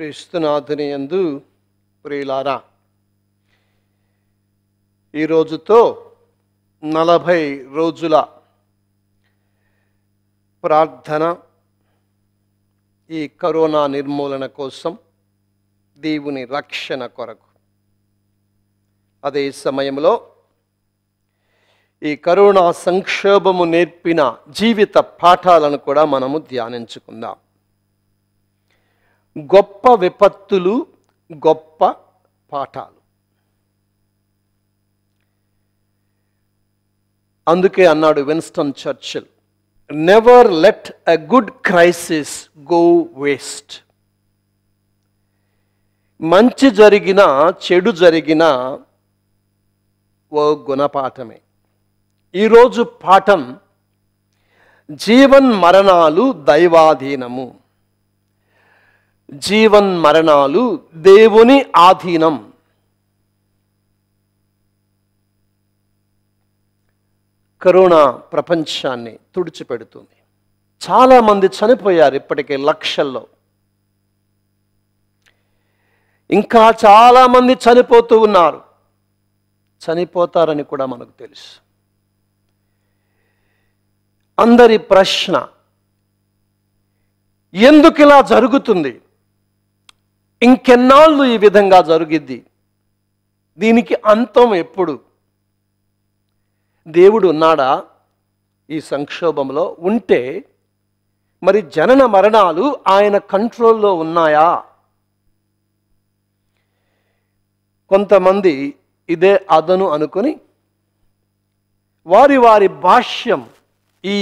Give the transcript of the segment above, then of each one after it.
క్రీస్తునాథుని ఎందు ప్రియులారా ఈరోజుతో నలభై రోజుల ప్రార్థన ఈ కరోనా నిర్మూలన కోసం దేవుని రక్షణ కొరకు అదే సమయంలో ఈ కరోనా సంక్షోభము నేర్పిన జీవిత పాఠాలను కూడా మనము ధ్యానించుకుందాం గొప్ప విపత్తులు గొప్ప పాఠాలు అందుకే అన్నాడు Winston Churchill never let a good crisis go waste మంచి జరిగిన చెడు జరిగిన ఓ గుణపాఠమే ఈరోజు పాఠం జీవన్ మరణాలు దైవాధీనము జీవన్ మరణాలు దేవుని ఆధీనం కరోనా ప్రపంచాన్ని తుడిచిపెడుతుంది చాలామంది చనిపోయారు ఇప్పటికే లక్షల్లో ఇంకా చాలామంది చనిపోతూ ఉన్నారు చనిపోతారని కూడా మనకు తెలుసు అందరి ప్రశ్న ఎందుకు ఇలా జరుగుతుంది ఇంకెన్నాళ్ళు ఈ విధంగా జరుగుద్ది దీనికి అంతం ఎప్పుడు దేవుడు ఉన్నాడా ఈ సంక్షోభంలో ఉంటే మరి జనన మరణాలు ఆయన కంట్రోల్లో ఉన్నాయా కొంతమంది ఇదే అదను అనుకుని వారి వారి భాష్యం ఈ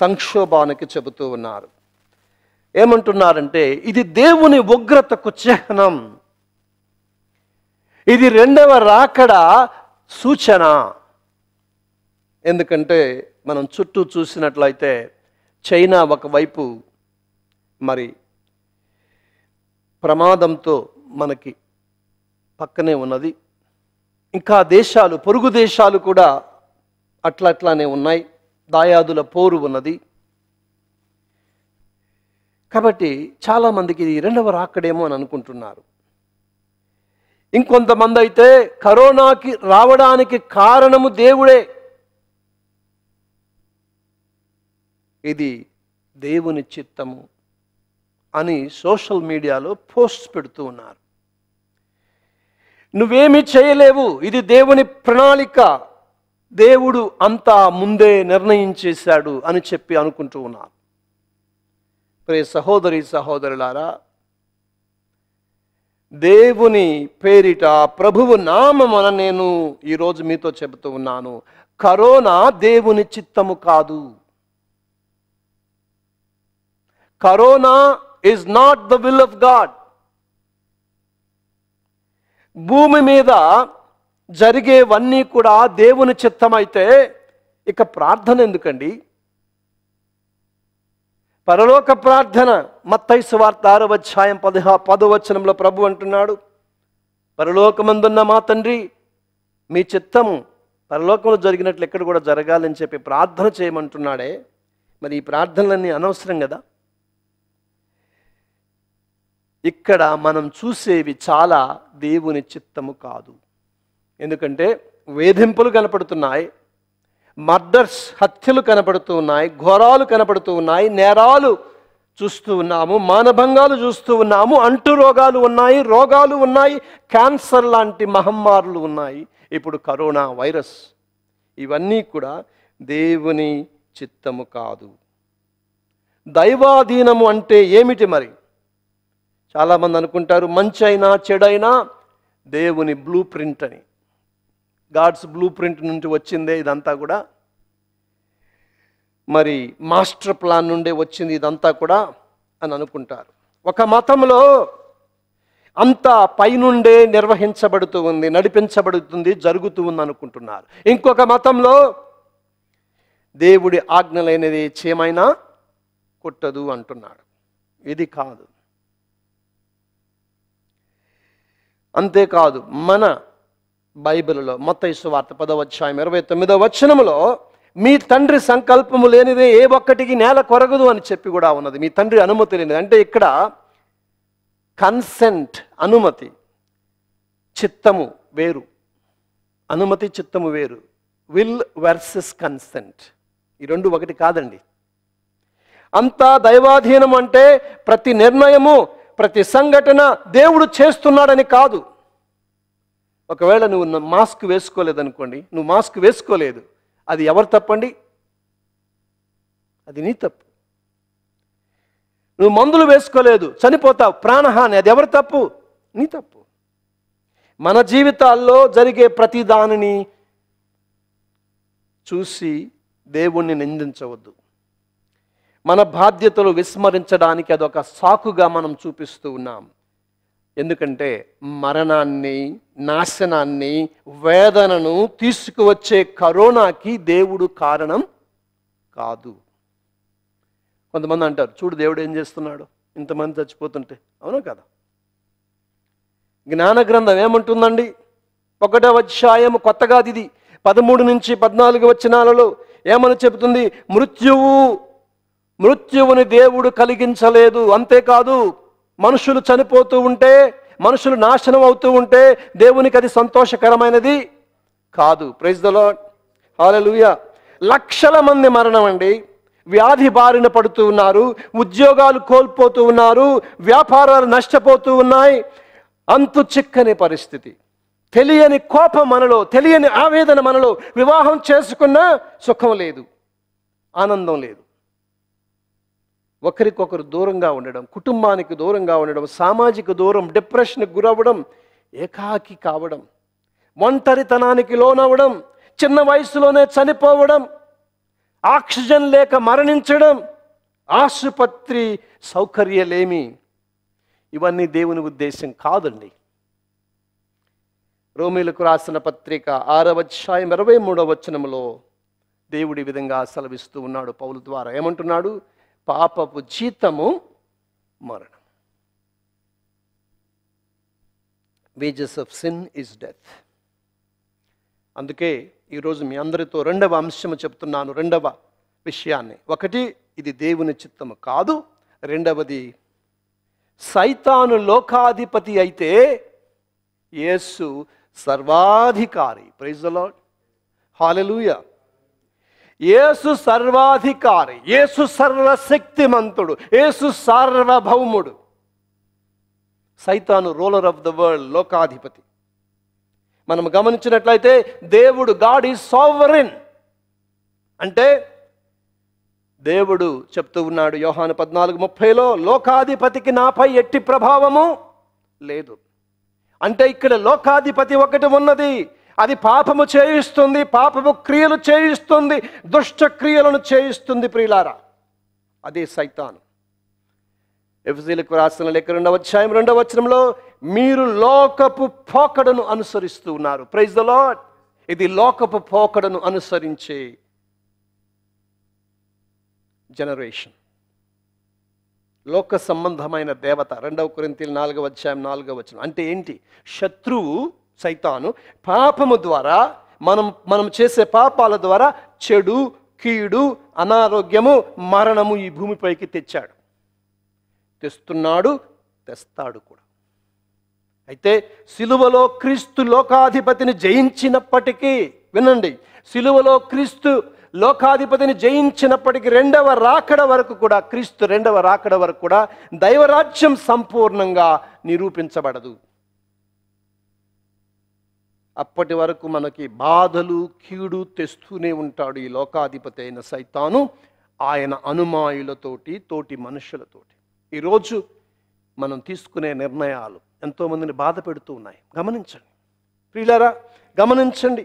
సంక్షోభానికి చెబుతూ ఉన్నారు ఏమంటున్నారంటే ఇది దేవుని ఉగ్రతకు చిహ్నం ఇది రెండవ రాకడ సూచన ఎందుకంటే మనం చుట్టూ చూసినట్లయితే చైనా ఒకవైపు మరి ప్రమాదంతో మనకి పక్కనే ఉన్నది ఇంకా దేశాలు పొరుగు దేశాలు కూడా అట్లట్లానే ఉన్నాయి దాయాదుల పోరు ఉన్నది కాబట్టి చాలామందికి ఇది రెండవ రాక్కడేమో అని అనుకుంటున్నారు ఇంకొంతమంది అయితే కరోనాకి రావడానికి కారణము దేవుడే ఇది దేవుని చిత్తము అని సోషల్ మీడియాలో పోస్ట్ పెడుతూ ఉన్నారు నువ్వేమీ చేయలేవు ఇది దేవుని ప్రణాళిక దేవుడు అంతా ముందే నిర్ణయించేశాడు అని చెప్పి అనుకుంటూ ఉన్నారు ప్రే సహోదరి సహోదరులారా దేవుని పేరిట ప్రభువు నామమన నేను ఈరోజు మీతో చెబుతూ ఉన్నాను కరోనా దేవుని చిత్తము కాదు corona is not the will of God భూమి మీద జరిగేవన్నీ కూడా దేవుని చిత్తమైతే ఇక ప్రార్థన ఎందుకండి పరలోక ప్రార్థన మత్తైసు వార్త ఆరో అధ్యాయం పదహా పదవచనంలో ప్రభు అంటున్నాడు పరలోకమందున్న మా తండ్రి మీ చిత్తము పరలోకంలో జరిగినట్లు ఎక్కడ కూడా జరగాలని చెప్పి ప్రార్థన చేయమంటున్నాడే మరి ఈ ప్రార్థనలన్నీ అనవసరం కదా ఇక్కడ మనం చూసేవి చాలా దేవుని చిత్తము కాదు ఎందుకంటే వేధింపులు కనపడుతున్నాయి మర్డర్స్ హత్యలు కనపడుతూ ఉన్నాయి ఘోరాలు కనపడుతూ ఉన్నాయి నేరాలు చూస్తూ ఉన్నాము మానభంగాలు చూస్తూ ఉన్నాము అంటు రోగాలు ఉన్నాయి రోగాలు ఉన్నాయి క్యాన్సర్ లాంటి మహమ్మారులు ఉన్నాయి ఇప్పుడు కరోనా వైరస్ ఇవన్నీ కూడా దేవుని చిత్తము కాదు దైవాధీనము అంటే ఏమిటి మరి చాలామంది అనుకుంటారు మంచి అయినా చెడైనా దేవుని బ్లూ ప్రింట్ అని గాడ్స్ బ్లూ ప్రింట్ నుంచి వచ్చిందే ఇదంతా కూడా మరి మాస్టర్ ప్లాన్ నుండే వచ్చింది ఇదంతా కూడా అని అనుకుంటారు ఒక మతంలో అంతా పైనుండే నిర్వహించబడుతూ ఉంది నడిపించబడుతుంది జరుగుతూ ఉంది అనుకుంటున్నారు ఇంకొక మతంలో దేవుడి ఆజ్ఞలైనది చేమైనా కొట్టదు అంటున్నాడు ఇది కాదు అంతేకాదు మన బైబిల్లో మొత్త వార్త పదవ అధ్యాయం ఇరవై తొమ్మిదవ వచనములో మీ తండ్రి సంకల్పము లేనిదే ఏ ఒక్కటికి నేల కొరగదు అని చెప్పి కూడా ఉన్నది మీ తండ్రి అనుమతి లేనిది అంటే ఇక్కడ కన్సెంట్ అనుమతి చిత్తము వేరు అనుమతి చిత్తము వేరు విల్ వర్సెస్ కన్సెంట్ ఈ రెండు ఒకటి కాదండి అంతా దైవాధీనం అంటే ప్రతి నిర్ణయము ప్రతి సంఘటన దేవుడు చేస్తున్నాడని కాదు ఒకవేళ నువ్వు మాస్క్ వేసుకోలేదనుకోండి నువ్వు మాస్క్ వేసుకోలేదు అది ఎవరు తప్పండి అది నీ తప్పు నువ్వు మందులు వేసుకోలేదు చనిపోతావు ప్రాణహాని అది ఎవరి తప్పు నీ తప్పు మన జీవితాల్లో జరిగే ప్రతి దానిని చూసి దేవుణ్ణి నిందించవద్దు మన బాధ్యతలు విస్మరించడానికి అదొక సాకుగా మనం చూపిస్తూ ఉన్నాం ఎందుకంటే మరణాన్ని నాశనాన్ని వేదనను తీసుకువచ్చే కరోనాకి దేవుడు కారణం కాదు కొంతమంది అంటారు చూడు దేవుడు ఏం చేస్తున్నాడు ఇంతమంది చచ్చిపోతుంటే అవునా కదా జ్ఞాన గ్రంథం ఏమంటుందండి ఒకటవ అధ్యాయం కొత్తగా ఇది పదమూడు నుంచి పద్నాలుగు వచ్చినాలలో ఏమని చెబుతుంది మృత్యువు మృత్యువుని దేవుడు కలిగించలేదు అంతేకాదు మనుషులు చనిపోతూ ఉంటే మనుషులు నాశనం అవుతూ ఉంటే దేవునికి అది సంతోషకరమైనది కాదు ప్రైజ్ ద హాలూయ లక్షల మంది మరణం అండి వ్యాధి బారిన పడుతూ ఉన్నారు ఉద్యోగాలు కోల్పోతూ ఉన్నారు వ్యాపారాలు నష్టపోతూ ఉన్నాయి అంతు చిక్కని పరిస్థితి తెలియని కోపం మనలో తెలియని ఆవేదన మనలో వివాహం చేసుకున్న సుఖం లేదు ఆనందం లేదు ఒకరికొకరు దూరంగా ఉండడం కుటుంబానికి దూరంగా ఉండడం సామాజిక దూరం డిప్రెషన్కి గురవ్వడం ఏకాకి కావడం ఒంటరితనానికి లోనవ్వడం చిన్న వయసులోనే చనిపోవడం ఆక్సిజన్ లేక మరణించడం ఆసుపత్రి సౌకర్యలేమి ఇవన్నీ దేవుని ఉద్దేశం కాదండి రోమిలకు రాసిన పత్రిక ఆరవధ్యాయం ఇరవై మూడవ వచనంలో దేవుడి విధంగా సెలవిస్తూ ఉన్నాడు పౌలు ద్వారా ఏమంటున్నాడు పాపపు జీతము మరణం wages of sin is death అందుకే ఈరోజు మీ అందరితో రెండవ అంశము చెప్తున్నాను రెండవ విషయాన్ని ఒకటి ఇది దేవుని చిత్తము కాదు రెండవది సైతాను లోకాధిపతి అయితే యేసు సర్వాధికారి praise the Lord hallelujah Yesu సర్వాధికారి యేసు సర్వశక్తిమంతుడు ఏసు సార్వభౌముడు సైతాను రూలర్ ఆఫ్ ద వరల్డ్ లోకాధిపతి మనం గమనించినట్లయితే దేవుడు గాడ్ ఈజ్ సోవరిన్ అంటే దేవుడు చెప్తూ ఉన్నాడు యోహాను పద్నాలుగు ముప్పైలో లోకాధిపతికి నాపై ఎట్టి ప్రభావము లేదు అంటే ఇక్కడ లోకాధిపతి ఒకటి ఉన్నది అది పాపము చేయిస్తుంది పాపము క్రియలు చేయిస్తుంది దుష్టక్రియలను చేయిస్తుంది ప్రియులారా అదే సైతాను ఎఫ్జీలకు రాసిన లేఖ రెండవ అధ్యాయం రెండవ వచనంలో మీరు లోకపు పోకడను అనుసరిస్తూ ఉన్నారు ప్రైజ్ ద లాడ్ ఇది లోకపు పోకడను అనుసరించే జనరేషన్ లోక సంబంధమైన దేవత రెండవ కొరింతలు నాలుగవ అధ్యాయం నాలుగవ వచనం అంటే ఏంటి శత్రువు సైతాను పాపము ద్వారా మనం మనం చేసే పాపాల ద్వారా చెడు కీడు అనారోగ్యము మరణము ఈ భూమిపైకి తెచ్చాడు తెస్తున్నాడు తెస్తాడు కూడా అయితే సిలువలో క్రీస్తు లోకాధిపతిని జయించినప్పటికీ వినండి సిలువలో క్రీస్తు లోకాధిపతిని జయించినప్పటికీ రెండవ రాకడ వరకు కూడా క్రీస్తు రెండవ రాకడ వరకు కూడా దైవరాజ్యం సంపూర్ణంగా నిరూపించబడదు అప్పటి వరకు మనకి బాధలు కీడు తెస్తూనే ఉంటాడు ఈ లోకాధిపతి అయిన సైతాను ఆయన అనుమాయులతోటి తోటి మనుషులతోటి ఈరోజు మనం తీసుకునే నిర్ణయాలు ఎంతోమందిని బాధ పెడుతూ ఉన్నాయి గమనించండి ప్రియులరా గమనించండి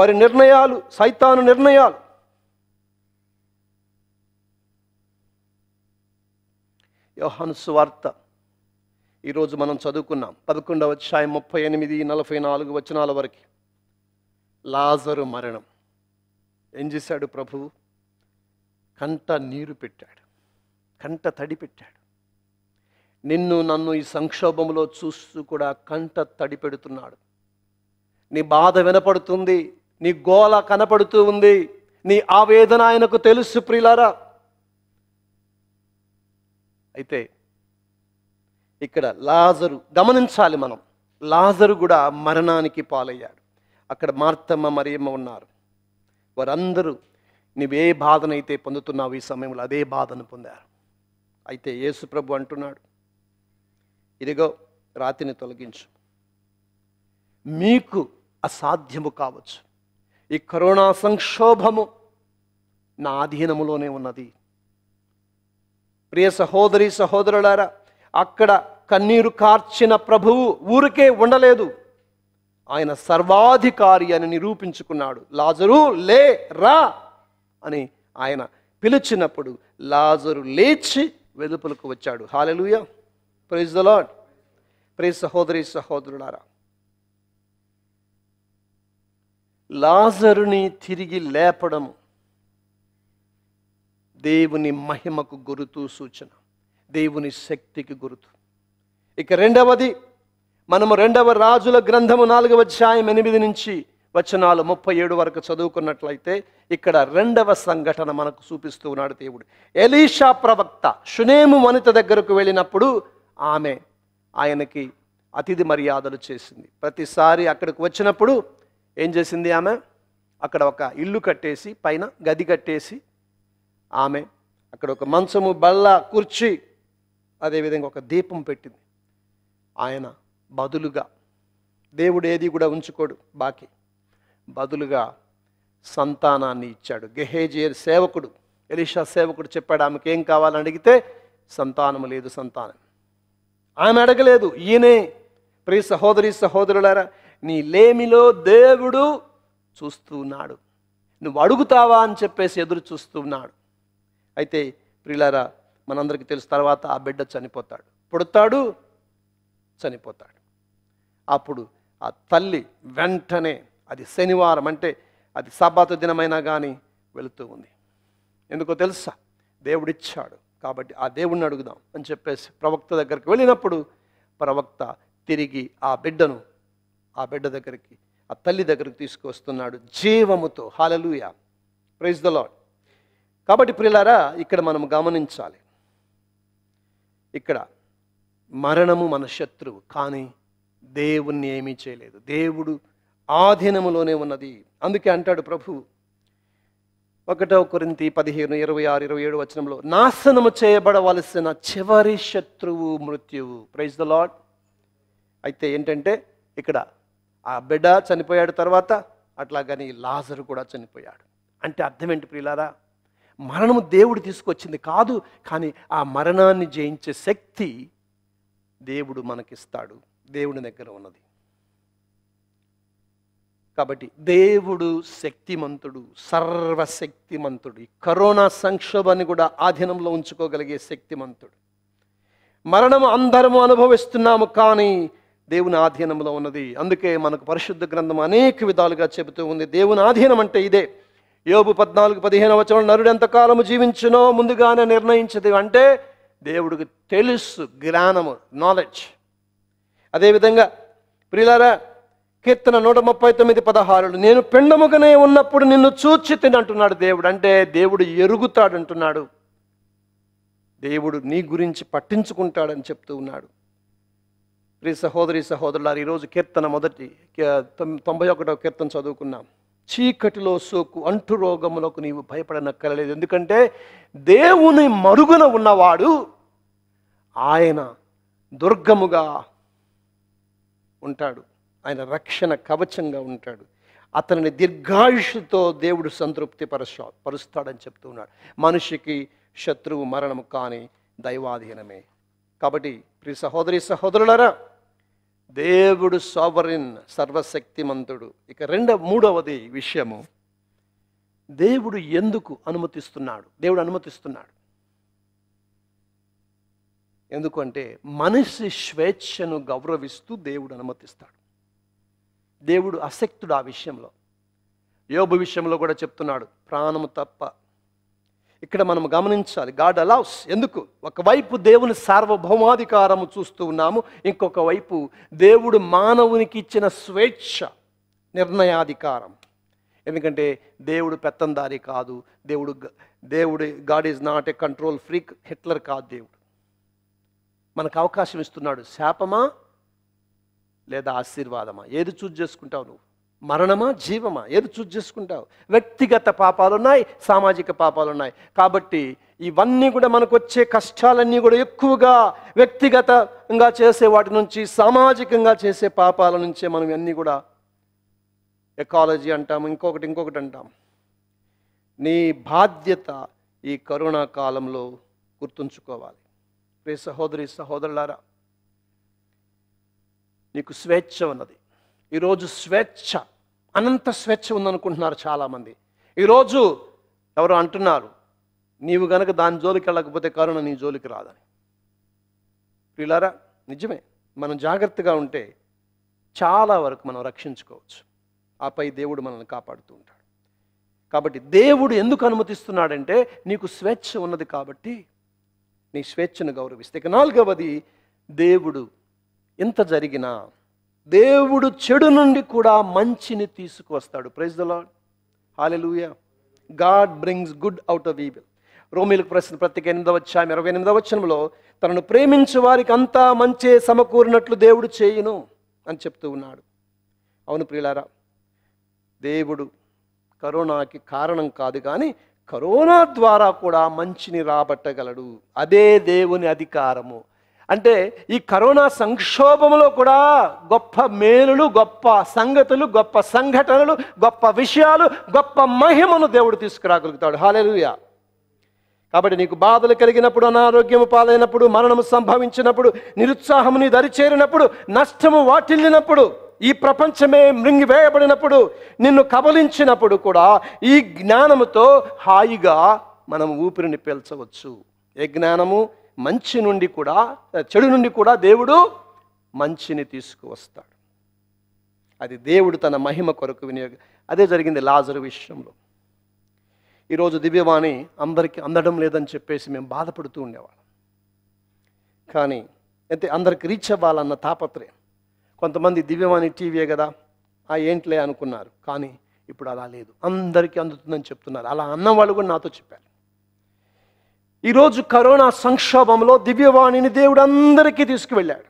వారి నిర్ణయాలు సైతాను నిర్ణయాలు యోహాను సువార్త ఈరోజు మనం చదువుకున్నాం పదకొండవ అధ్యాయం ముప్పై ఎనిమిది నలభై నాలుగు వచనాల వరకు లాజరు మరణం ఏం చేశాడు ప్రభువు కంట నీరు పెట్టాడు కంట తడి పెట్టాడు నిన్ను నన్ను ఈ సంక్షోభంలో చూస్తూ కూడా కంట తడి పెడుతున్నాడు నీ బాధ వినపడుతుంది నీ గోల కనపడుతూ ఉంది నీ ఆవేదన ఆయనకు తెలుసు ప్రిలారా అయితే ఇక్కడ లాజరు గమనించాలి మనం లాజరు కూడా మరణానికి పాలయ్యాడు అక్కడ మార్తమ్మ మరియమ్మ ఉన్నారు వారందరూ నువ్వే బాధనైతే పొందుతున్నావు ఈ సమయంలో అదే బాధను పొందారు అయితే యేసుప్రభు అంటున్నాడు ఇదిగో రాతిని తొలగించు మీకు అసాధ్యము కావచ్చు ఈ కరోనా సంక్షోభము నా అధీనములోనే ఉన్నది ప్రియ సహోదరి సహోదరులారా అక్కడ కన్నీరు కార్చిన ప్రభువు ఊరికే ఉండలేదు ఆయన సర్వాధికారి అని నిరూపించుకున్నాడు లాజరు లే రా అని ఆయన పిలిచినప్పుడు లాజరు లేచి వెలుపలకు వచ్చాడు hallelujah praise the Lord praise సహోదరి సహోదరులారా లాజరుని తిరిగి లేపడం దేవుని మహిమకు గురుతూ సూచన దేవుని శక్తికి గుర్తు ఇక రెండవది మనము రెండవ రాజుల గ్రంథము నాలుగవ అధ్యాయం ఎనిమిది నుంచి వచనాలు ముప్పై ఏడు వరకు చదువుకున్నట్లయితే ఇక్కడ రెండవ సంఘటన మనకు చూపిస్తూ ఉన్నాడు దేవుడు ఎలీషా ప్రవక్త షునేము వనిత దగ్గరకు వెళ్ళినప్పుడు ఆమె ఆయనకి అతిథి మర్యాదలు చేసింది ప్రతిసారి అక్కడికి వచ్చినప్పుడు ఏం చేసింది ఆమె అక్కడ ఒక ఇల్లు కట్టేసి పైన గది కట్టేసి ఆమె అక్కడ ఒక మంచము బల్ల కుర్చీ అదేవిధంగా ఒక దీపం పెట్టింది ఆయన బదులుగా దేవుడు ఏది కూడా ఉంచుకోడు బాకీ బదులుగా సంతానాన్ని ఇచ్చాడు గెహేజియర్ సేవకుడు ఎలీషా సేవకుడు చెప్పాడు ఆమెకి ఏం కావాలని అడిగితే సంతానం లేదు సంతానం ఆమె అడగలేదు ఈయనే ప్రియ సహోదరి సహోదరులారా నీ లేమిలో దేవుడు చూస్తున్నాడు నువ్వు అడుగుతావా అని చెప్పేసి ఎదురు చూస్తున్నాడు అయితే ప్రియులారా మనందరికీ తెలుసు తర్వాత ఆ బిడ్డ చనిపోతాడు పుడతాడు చనిపోతాడు అప్పుడు ఆ తల్లి వెంటనే అది శనివారం అంటే అది సబాత దినమైనా కానీ వెళుతూ ఉంది ఎందుకో తెలుసా దేవుడిచ్చాడు కాబట్టి ఆ దేవుణ్ణి అడుగుదాం అని చెప్పేసి ప్రవక్త దగ్గరికి వెళ్ళినప్పుడు ప్రవక్త తిరిగి ఆ బిడ్డను ఆ బిడ్డ దగ్గరికి ఆ తల్లి దగ్గరికి తీసుకొస్తున్నాడు జీవముతో హాలలుయా ప్రైజ్ ద లాడ్ కాబట్టి ప్రిలారా ఇక్కడ మనం గమనించాలి ఇక్కడ మరణము మన శత్రువు కానీ దేవుణ్ణి ఏమీ చేయలేదు దేవుడు ఆధీనములోనే ఉన్నది అందుకే అంటాడు ప్రభు ఒకటో కొరింతి పదిహేను ఇరవై ఆరు ఇరవై ఏడు వచనంలో నాశనము చేయబడవలసిన చివరి శత్రువు మృత్యువు ప్రైజ్ ద లాడ్ అయితే ఏంటంటే ఇక్కడ ఆ బిడ్డ చనిపోయాడు తర్వాత అట్లాగని లాజరు కూడా చనిపోయాడు అంటే అర్థం ఏంటి ప్రియులారా మరణము దేవుడు తీసుకొచ్చింది కాదు కానీ ఆ మరణాన్ని జయించే శక్తి దేవుడు మనకిస్తాడు దేవుడి దగ్గర ఉన్నది కాబట్టి దేవుడు శక్తిమంతుడు సర్వశక్తిమంతుడు ఈ కరోనా సంక్షోభాన్ని కూడా ఆధీనంలో ఉంచుకోగలిగే శక్తిమంతుడు మరణము అందరము అనుభవిస్తున్నాము కానీ దేవుని ఆధీనంలో ఉన్నది అందుకే మనకు పరిశుద్ధ గ్రంథం అనేక విధాలుగా చెబుతూ ఉంది దేవుని ఆధీనం అంటే ఇదే యోబు పద్నాలుగు పదిహేను వచనం నరుడు ఎంతకాలము జీవించునో ముందుగానే నిర్ణయించదు అంటే దేవుడికి తెలుసు జ్ఞానము నాలెడ్జ్ అదేవిధంగా ప్రియులారా కీర్తన నూట ముప్పై తొమ్మిది పదహారులు నేను పిండముగానే ఉన్నప్పుడు నిన్ను చూచి తినంటున్నాడు దేవుడు అంటే దేవుడు ఎరుగుతాడు అంటున్నాడు దేవుడు నీ గురించి పట్టించుకుంటాడని చెప్తూ ఉన్నాడు ప్రియ సహోదరి సహోదరులారు ఈరోజు కీర్తన మొదటి తొంభై ఒకటో కీర్తన చదువుకున్నాం చీకటిలో సోకు అంటు రోగములకు నీవు భయపడనక్కరలేదు ఎందుకంటే దేవుని మరుగున ఉన్నవాడు ఆయన దుర్గముగా ఉంటాడు ఆయన రక్షణ కవచంగా ఉంటాడు అతనిని దీర్ఘాయుషుతో దేవుడు సంతృప్తి పరుస్తా పరుస్తాడని చెప్తూ ఉన్నాడు మనిషికి శత్రువు మరణము కానీ దైవాధీనమే కాబట్టి ప్రి సహోదరి సహోదరులరా దేవుడు సావరిన్ సర్వశక్తిమంతుడు ఇక రెండవ మూడవది విషయము దేవుడు ఎందుకు అనుమతిస్తున్నాడు దేవుడు అనుమతిస్తున్నాడు ఎందుకంటే మనిషి స్వేచ్ఛను గౌరవిస్తూ దేవుడు అనుమతిస్తాడు దేవుడు అసక్తుడు ఆ విషయంలో యోగ విషయంలో కూడా చెప్తున్నాడు ప్రాణము తప్ప ఇక్కడ మనం గమనించాలి గాడ్ అలౌస్ ఎందుకు ఒకవైపు దేవుని సార్వభౌమాధికారము చూస్తూ ఉన్నాము ఇంకొక వైపు దేవుడు మానవునికి ఇచ్చిన స్వేచ్ఛ నిర్ణయాధికారం ఎందుకంటే దేవుడు పెత్తందారి కాదు దేవుడు దేవుడు God is not a control freak Hitler కాదు దేవుడు మనకు అవకాశం ఇస్తున్నాడు శాపమా లేదా ఆశీర్వాదమా ఏది చూజ్ చేసుకుంటావు నువ్వు మరణమా జీవమా ఏది చూజ్ చేసుకుంటావు వ్యక్తిగత పాపాలున్నాయి సామాజిక పాపాలున్నాయి కాబట్టి ఇవన్నీ కూడా మనకు వచ్చే కష్టాలన్నీ కూడా ఎక్కువగా వ్యక్తిగతంగా చేసే వాటి నుంచి సామాజికంగా చేసే పాపాల నుంచే మనం అన్నీ కూడా ఎకాలజీ అంటాం ఇంకొకటి ఇంకొకటి అంటాం నీ బాధ్యత ఈ కరోనా కాలంలో గుర్తుంచుకోవాలి ప్రే సహోదరి సహోదరులారా నీకు స్వేచ్ఛ ఉన్నది ఈరోజు స్వేచ్ఛ అనంత స్వేచ్ఛ ఉందనుకుంటున్నారు చాలామంది ఈరోజు ఎవరు అంటున్నారు నీవు గనక దాని జోలికి వెళ్ళకపోతే కరుణ నీ జోలికి రాదని ప్రియులారా నిజమే మనం జాగ్రత్తగా ఉంటే చాలా వరకు మనం రక్షించుకోవచ్చు ఆపై దేవుడు మనల్ని కాపాడుతూ ఉంటాడు కాబట్టి దేవుడు ఎందుకు అనుమతిస్తున్నాడంటే నీకు స్వేచ్ఛ ఉన్నది కాబట్టి నీ స్వేచ్ఛను గౌరవిస్తే ఇక నాలుగవది దేవుడు ఎంత జరిగినా దేవుడు చెడు నుండి కూడా మంచిని తీసుకువస్తాడు ప్రైజ్ ద లాడ్ లూయా God brings good out of evil రోమిలకు ప్రశ్న ప్రత్యేక ఎనిమిదవ వచ్చాము ఇరవై ఎనిమిదవ వచ్చనంలో తనను ప్రేమించు వారికి అంతా మంచే సమకూరినట్లు దేవుడు చేయును అని చెప్తూ ఉన్నాడు అవును ప్రియులారా దేవుడు కరోనాకి కారణం కాదు కానీ కరోనా ద్వారా కూడా మంచిని రాబట్టగలడు అదే దేవుని అధికారము అంటే ఈ కరోనా సంక్షోభంలో కూడా గొప్ప మేలులు గొప్ప సంగతులు గొప్ప సంఘటనలు గొప్ప విషయాలు గొప్ప మహిమను దేవుడు తీసుకురాగలుగుతాడు హాలెలుయా కాబట్టి నీకు బాధలు కలిగినప్పుడు అనారోగ్యము పాలైనప్పుడు మరణము సంభవించినప్పుడు నిరుత్సాహముని దరిచేరినప్పుడు నష్టము వాటిల్లినప్పుడు ఈ ప్రపంచమే మృంగివేయబడినప్పుడు నిన్ను కబలించినప్పుడు కూడా ఈ జ్ఞానముతో హాయిగా మనం ఊపిరిని పీల్చవచ్చు ఏ జ్ఞానము మంచి నుండి కూడా చెడు నుండి కూడా దేవుడు మంచిని తీసుకువస్తాడు అది దేవుడు తన మహిమ కొరకు వినియోగ అదే జరిగింది లాజరు విషయంలో ఈరోజు దివ్యవాణి అందరికీ అందడం లేదని చెప్పేసి మేము బాధపడుతూ ఉండేవాళ్ళం కానీ అయితే అందరికి రీచ్ అవ్వాలన్న తాపత్రయం కొంతమంది దివ్యవాణి టీవీయే కదా ఆ ఏంట్లే అనుకున్నారు కానీ ఇప్పుడు అలా లేదు అందరికీ అందుతుందని చెప్తున్నారు అలా అన్న వాళ్ళు కూడా నాతో చెప్పారు ఈరోజు కరోనా సంక్షోభంలో దివ్యవాణిని దేవుడు అందరికీ తీసుకువెళ్ళాడు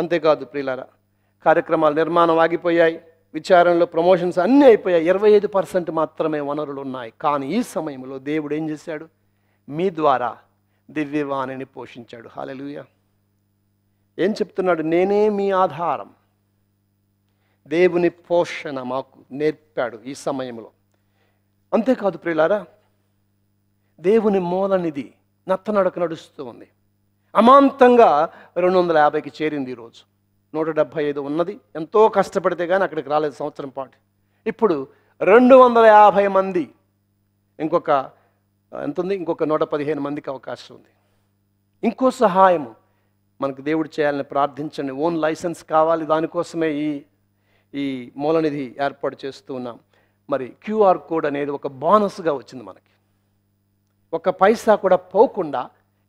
అంతేకాదు ప్రియులారా కార్యక్రమాలు నిర్మాణం ఆగిపోయాయి విచారణలో ప్రమోషన్స్ అన్నీ అయిపోయాయి ఇరవై ఐదు పర్సెంట్ మాత్రమే వనరులు ఉన్నాయి కానీ ఈ సమయంలో దేవుడు ఏం చేశాడు మీ ద్వారా దివ్యవాణిని పోషించాడు హాలెలుయ ఏం చెప్తున్నాడు నేనే మీ ఆధారం దేవుని పోషణ మాకు నేర్పాడు ఈ సమయంలో అంతేకాదు ప్రియులారా దేవుని మూలనిధి నత్తనడక నడుస్తూ ఉంది అమాంతంగా రెండు వందల యాభైకి చేరింది ఈరోజు నూట డెబ్భై ఐదు ఉన్నది ఎంతో కష్టపడితే కానీ అక్కడికి రాలేదు సంవత్సరం పాటు ఇప్పుడు రెండు వందల యాభై మంది ఇంకొక ఎంత ఉంది ఇంకొక నూట పదిహేను మందికి అవకాశం ఉంది ఇంకో సహాయము మనకు దేవుడు చేయాలని ప్రార్థించండి ఓన్ లైసెన్స్ కావాలి దానికోసమే ఈ ఈ మూలనిధి ఏర్పాటు చేస్తూ ఉన్నాం మరి క్యూఆర్ కోడ్ అనేది ఒక బోనస్గా వచ్చింది మనకి ఒక పైసా కూడా పోకుండా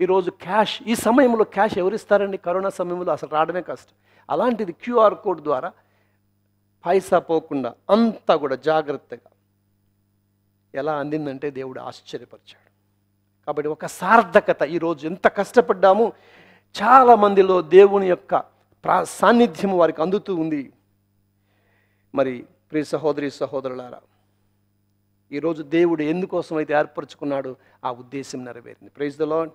ఈరోజు క్యాష్ ఈ సమయంలో క్యాష్ ఎవరిస్తారండి కరోనా సమయంలో అసలు రావడమే కష్టం అలాంటిది క్యూఆర్ కోడ్ ద్వారా పైసా పోకుండా అంతా కూడా జాగ్రత్తగా ఎలా అందిందంటే దేవుడు ఆశ్చర్యపరిచాడు కాబట్టి ఒక సార్థకత ఈరోజు ఎంత కష్టపడ్డాము చాలామందిలో దేవుని యొక్క ప్రా సాన్నిధ్యం వారికి అందుతూ ఉంది మరి ప్రియ సహోదరి సహోదరులారా ఈరోజు దేవుడు ఎందుకోసం అయితే ఏర్పరచుకున్నాడు ఆ ఉద్దేశం నెరవేరింది ప్రైజ్ ద లాడ్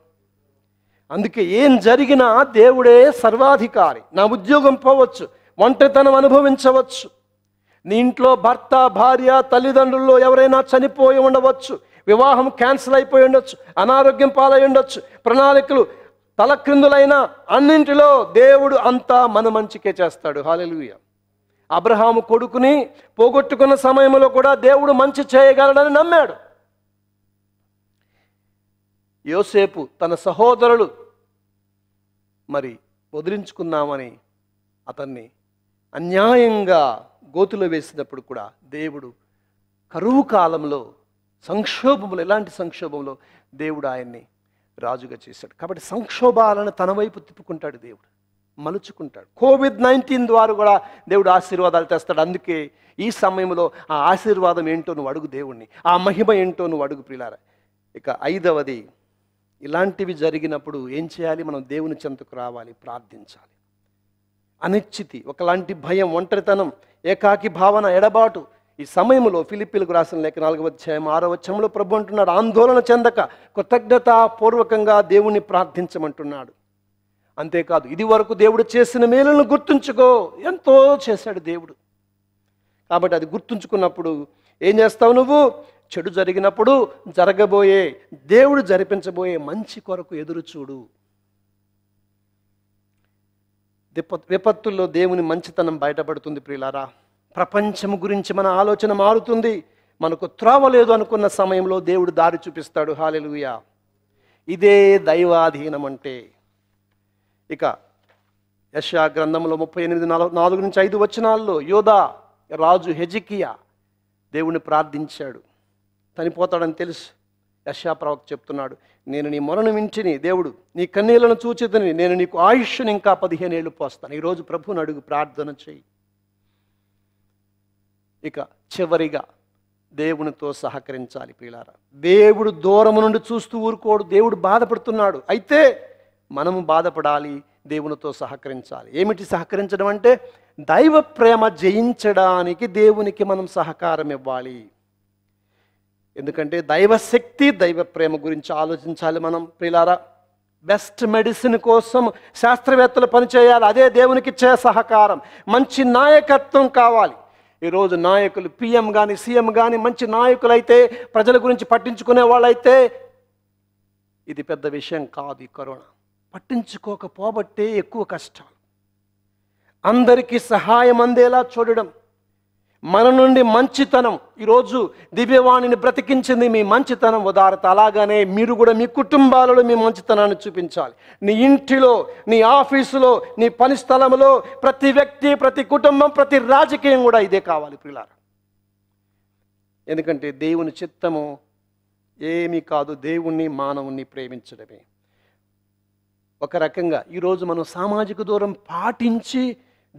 అందుకే ఏం జరిగినా దేవుడే సర్వాధికారి నా ఉద్యోగం పోవచ్చు ఒంటరితనం అనుభవించవచ్చు నీ ఇంట్లో భర్త భార్య తల్లిదండ్రుల్లో ఎవరైనా చనిపోయి ఉండవచ్చు వివాహం క్యాన్సిల్ అయిపోయి ఉండొచ్చు అనారోగ్యం పాలై ఉండొచ్చు ప్రణాళికలు తలక్రిందులైన అన్నింటిలో దేవుడు అంతా మన మంచికే చేస్తాడు హాలెలుయ్యా అబ్రహాము కొడుకుని పోగొట్టుకున్న సమయంలో కూడా దేవుడు మంచి చేయగలడని నమ్మాడు యోసేపు తన సహోదరులు మరి వదిలించుకుందామని అతన్ని అన్యాయంగా గోతులు వేసినప్పుడు కూడా దేవుడు కరువు కాలంలో సంక్షోభంలో ఎలాంటి సంక్షోభంలో దేవుడు ఆయన్ని రాజుగా చేశాడు కాబట్టి సంక్షోభాలను తన వైపు తిప్పుకుంటాడు దేవుడు మలుచుకుంటాడు కోవిడ్ నైన్టీన్ ద్వారా కూడా దేవుడు ఆశీర్వాదాలు తెస్తాడు అందుకే ఈ సమయంలో ఆ ఆశీర్వాదం ఏంటో నువ్వు అడుగు దేవుణ్ణి ఆ మహిమ ఏంటో నువ్వు అడుగు ప్రిలారా ఇక ఐదవది ఇలాంటివి జరిగినప్పుడు ఏం చేయాలి మనం దేవుని చెంతకు రావాలి ప్రార్థించాలి అనిశ్చితి ఒకలాంటి భయం ఒంటరితనం ఏకాకి భావన ఎడబాటు ఈ సమయంలో ఫిలిపిలకు రాసిన లేక నాలుగవ అధ్యాయం ఆరవ అధ్యాయంలో ప్రభు అంటున్నాడు ఆందోళన చెందక కృతజ్ఞతాపూర్వకంగా దేవుణ్ణి ప్రార్థించమంటున్నాడు అంతేకాదు ఇది వరకు దేవుడు చేసిన మేలును గుర్తుంచుకో ఎంతో చేశాడు దేవుడు కాబట్టి అది గుర్తుంచుకున్నప్పుడు ఏం చేస్తావు నువ్వు చెడు జరిగినప్పుడు జరగబోయే దేవుడు జరిపించబోయే మంచి కొరకు ఎదురు చూడు విపత్తుల్లో దేవుని మంచితనం బయటపడుతుంది ప్రియులారా ప్రపంచం గురించి మన ఆలోచన మారుతుంది మనకు త్రోవ లేదు అనుకున్న సమయంలో దేవుడు దారి చూపిస్తాడు హాలెలుయా ఇదే దైవాధీనం అంటే ఇక యశా గ్రంథంలో ముప్పై ఎనిమిది నాలుగు నుంచి ఐదు వచనాల్లో యోధా రాజు హెజికియా దేవుణ్ణి ప్రార్థించాడు చనిపోతాడని తెలుసు యశా ప్రవక్త చెప్తున్నాడు నేను నీ మొరను మించిని దేవుడు నీ కన్నీళ్లను చూచితని నేను నీకు ఆయుష్ని ఇంకా పదిహేను ఏళ్ళు పోస్తాను ఈరోజు ప్రభుని అడుగు ప్రార్థన చేయి ఇక చివరిగా దేవునితో సహకరించాలి ప్రియులారా దేవుడు దూరము నుండి చూస్తూ ఊరుకోడు దేవుడు బాధపడుతున్నాడు అయితే మనము బాధపడాలి దేవునితో సహకరించాలి ఏమిటి సహకరించడం అంటే దైవ ప్రేమ జయించడానికి దేవునికి మనం సహకారం ఇవ్వాలి ఎందుకంటే దైవశక్తి దైవ ప్రేమ గురించి ఆలోచించాలి మనం ప్రిలారా బెస్ట్ మెడిసిన్ కోసం శాస్త్రవేత్తలు పనిచేయాలి అదే దేవునికి ఇచ్చే సహకారం మంచి నాయకత్వం కావాలి ఈరోజు నాయకులు పిఎం కానీ సీఎం కానీ మంచి నాయకులు అయితే ప్రజల గురించి పట్టించుకునే వాళ్ళైతే ఇది పెద్ద విషయం కాదు ఈ కరోనా పట్టించుకోకపోబట్టే ఎక్కువ కష్టాలు అందరికీ సహాయం అందేలా చూడడం మన నుండి మంచితనం ఈరోజు దివ్యవాణిని బ్రతికించింది మీ మంచితనం ఉదారత అలాగనే మీరు కూడా మీ కుటుంబాలలో మీ మంచితనాన్ని చూపించాలి నీ ఇంటిలో నీ ఆఫీసులో నీ పని స్థలంలో ప్రతి వ్యక్తి ప్రతి కుటుంబం ప్రతి రాజకీయం కూడా ఇదే కావాలి పిల్లల ఎందుకంటే దేవుని చిత్తము ఏమీ కాదు దేవుణ్ణి మానవుణ్ణి ప్రేమించడమే ఒక రకంగా ఈరోజు మనం సామాజిక దూరం పాటించి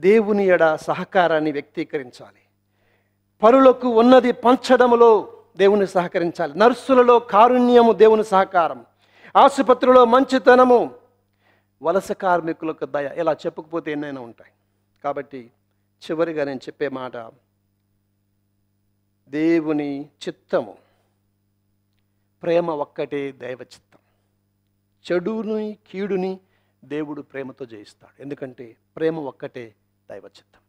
దేవుని ఎడ సహకారాన్ని వ్యక్తీకరించాలి పరులకు ఉన్నది పంచడములో దేవుని సహకరించాలి నర్సులలో కారుణ్యము దేవుని సహకారం ఆసుపత్రిలో మంచితనము వలస కార్మికులకు దయ ఇలా చెప్పకపోతే ఎన్నైనా ఉంటాయి కాబట్టి చివరిగా నేను చెప్పే మాట దేవుని చిత్తము ప్రేమ ఒక్కటే దైవచిత్తం చెడుని కీడుని దేవుడు ప్రేమతో జయిస్తాడు ఎందుకంటే ప్రేమ ఒక్కటే దైవచిత్తం